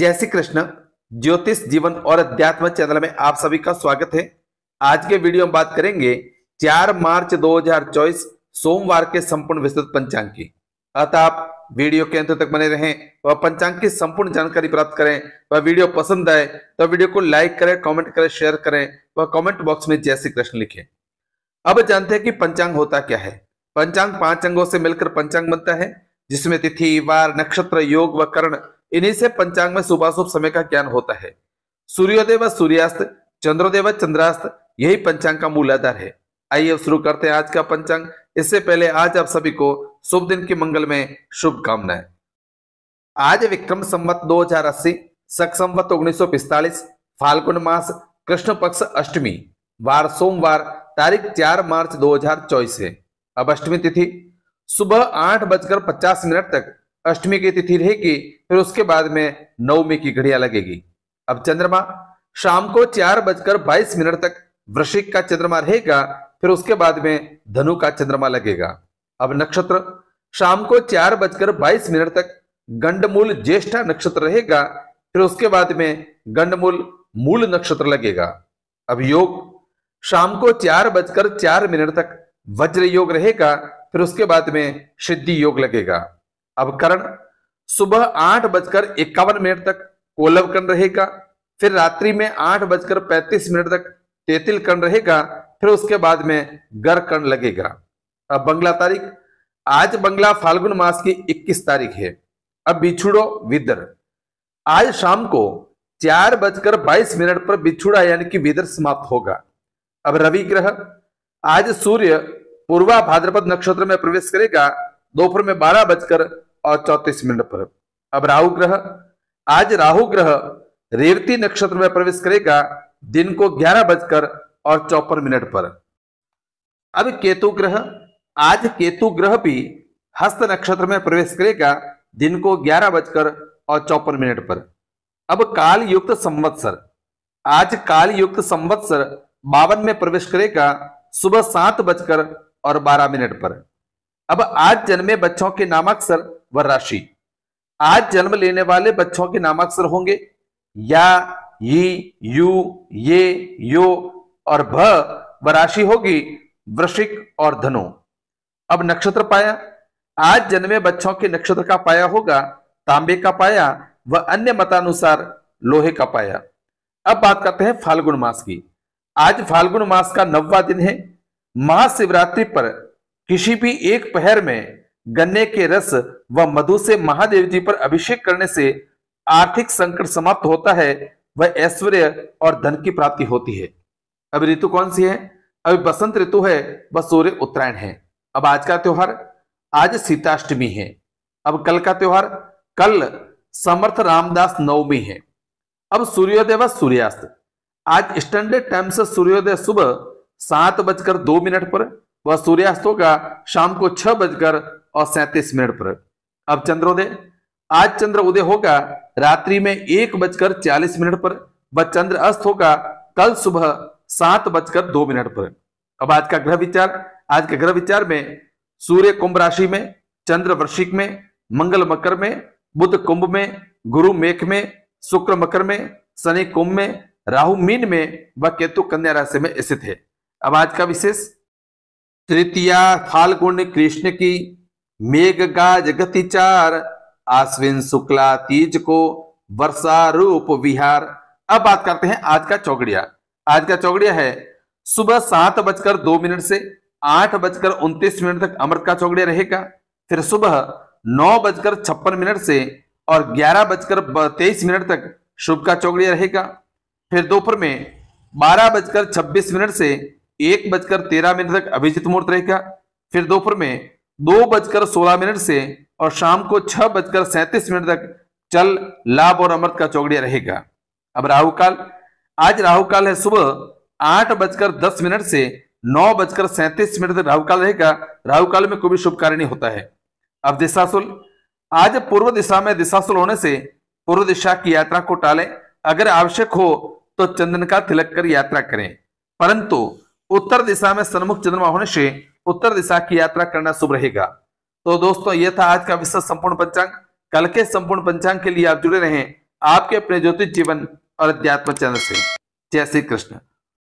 जय श्री कृष्ण ज्योतिष जीवन और अध्यात्म चैनल में आप सभी का स्वागत है आज के वीडियो में बात करेंगे 4 मार्च 2024 सोमवार के संपूर्ण विस्तृत पंचांग की अतः आप वीडियो के अंत तक बने रहें और पंचांग की संपूर्ण जानकारी प्राप्त करें वह वीडियो पसंद आए तो वीडियो को लाइक करें कॉमेंट करें शेयर करें व कॉमेंट बॉक्स में जय श्री कृष्ण लिखे अब जानते हैं कि पंचांग होता क्या है पंचांग पांच अंगों से मिलकर पंचांग बनता है जिसमें तिथि वार नक्षत्र योग व कर्ण इन्हीं से पंचांग में सुबह शुभ समय का ज्ञान होता है सूर्योदय व सूर्यास्त चंद्रोदय व चंद्रास्त यही पंचांग का मूल आधार है आइए शुरू करते हैं आज का पंचांग इससे पहले आज आप सभी को शुभ दिन की मंगल में शुभकामनाएं आज विक्रम संवत दो हजार अस्सी सख संवत उन्नीस सौ पिस्तालीस फाल्गुन मास कृष्ण पक्ष अष्टमी वार सोमवार तारीख चार मार्च दो हजार चौबीस है अब अष्टमी तिथि सुबह आठ बजकर पचास मिनट तक अष्टमी की तिथि रहेगी फिर उसके बाद में नवमी की घड़िया लगेगी अब चंद्रमा शाम को चार बजकर बाईस मिनट तक वृश्चिक का चंद्रमा रहेगा फिर उसके बाद में धनु का चंद्रमा लगेगा अब नक्षत्र शाम को चार बजकर बाईस मिनट तक गंडमूल ज्येष्ठा नक्षत्र रहेगा फिर उसके बाद में गंडमूल मूल नक्षत्र लगेगा अब योग शाम को चार बजकर चार मिनट तक वज्र योग रहेगा फिर उसके बाद में सिद्धि योग लगेगा अवकरण सुबह आठ बजकर इक्यावन मिनट तक कर्ण रहेगा फिर रात्रि में आठ बजकर पैंतीस मिनट तक तेतिल कण रहेगा फिर उसके बाद में गर कण लगेगा अब बंगला तारीख आज बंगला फाल्गुन मास की 21 तारीख है अब बिछुड़ो विदर आज शाम को चार बजकर बाईस मिनट पर बिछुड़ा यानी कि विदर समाप्त होगा अब रवि ग्रह आज सूर्य पूर्वा भाद्रपद नक्षत्र में प्रवेश करेगा दोपहर में बारह बजकर और चौतीस मिनट पर अब राहु ग्रह आज राहु ग्रह रेवती नक्षत्र में प्रवेश करेगा दिन को ग्यारह बजकर और चौपन मिनट पर अब केतु ग्रह आज केतु ग्रह भी हस्त नक्षत्र में प्रवेश करेगा दिन को ग्यारह बजकर और चौपन मिनट पर अब काल युक्त संवत्सर आज काल युक्त संवत्सर बावन में प्रवेश करेगा सुबह सात बजकर और बारह मिनट पर अब आज जन्मे बच्चों के नामाक्षर व राशि आज जन्म लेने वाले बच्चों के नामाक्षर होंगे या ई यू ये यो और भ व राशि होगी वृश्चिक और धनु अब नक्षत्र पाया आज जन्मे बच्चों के नक्षत्र का पाया होगा तांबे का पाया व अन्य मतानुसार लोहे का पाया अब बात करते हैं फाल्गुन मास की आज फाल्गुन मास का नववा दिन है महाशिवरात्रि पर किसी भी एक पहर में गन्ने के रस व मधु से महादेव जी पर अभिषेक करने से आर्थिक संकट समाप्त होता है वह ऐश्वर्य और धन की प्राप्ति होती है अब ऋतु कौन सी है अभी बसंत ऋतु है व सूर्य उत्तरायण है अब आज का त्योहार आज सीताष्टमी है अब कल का त्योहार कल समर्थ रामदास नवमी है अब सूर्योदय व सूर्यास्त आज स्टैंडर्ड टाइम से सूर्योदय सुबह सात बजकर दो मिनट पर वह सूर्यास्त होगा शाम को छह बजकर और सैंतीस मिनट पर अब चंद्रोदय आज चंद्र उदय होगा रात्रि में एक बजकर चालीस मिनट पर व चंद्र अस्त होगा कल सुबह सात बजकर दो मिनट पर अब आज का ग्रह विचार आज के ग्रह विचार में सूर्य कुंभ राशि में चंद्र वृश्चिक में मंगल मकर में बुद्ध कुंभ में गुरु मेघ में शुक्र मकर में शनि कुंभ में राहु मीन में व केतु कन्या राशि में स्थित है अब आज का विशेष तृतीया फाल्गुन कृष्ण की मेघ गाज गति चार आश्विन शुक्ला तीज को वर्षा रूप विहार अब बात करते हैं आज का चौकड़िया आज का चौकड़िया है सुबह सात बजकर दो मिनट से आठ बजकर उनतीस मिनट तक अमृत का चौकड़िया रहेगा फिर सुबह नौ बजकर छप्पन मिनट से और ग्यारह बजकर तेईस मिनट तक शुभ का चौकड़िया रहेगा फिर दोपहर में बारह बजकर छब्बीस मिनट से एक बजकर तेरह मिनट तक अभिजित मुहूर्त रहेगा फिर दोपहर में दो बजकर सोलह मिनट से और शाम को छह बजकर सैंतीस मिनट तक चल लाभ और अमृत का चौगड़िया रहेगा अब राहु काल आज राहु काल है सुबह आठ बजकर दस मिनट से नौ बजकर सैंतीस मिनट तक राहु काल रहेगा राहु काल में कोई भी शुभ कार्य नहीं होता है अब दिशासुल आज पूर्व दिशा में दिशाशुल होने से पूर्व दिशा की यात्रा को टालें अगर आवश्यक हो तो चंदन का तिलक कर यात्रा करें परंतु उत्तर दिशा में सन्मुख चंद्रमा होने से उत्तर दिशा की यात्रा करना शुभ रहेगा तो दोस्तों यह था आज का विश्व संपूर्ण पंचांग कल के संपूर्ण पंचांग के लिए आप जुड़े रहें आपके अपने ज्योतिष जीवन और अध्यात्म चंद्र से जय श्री कृष्ण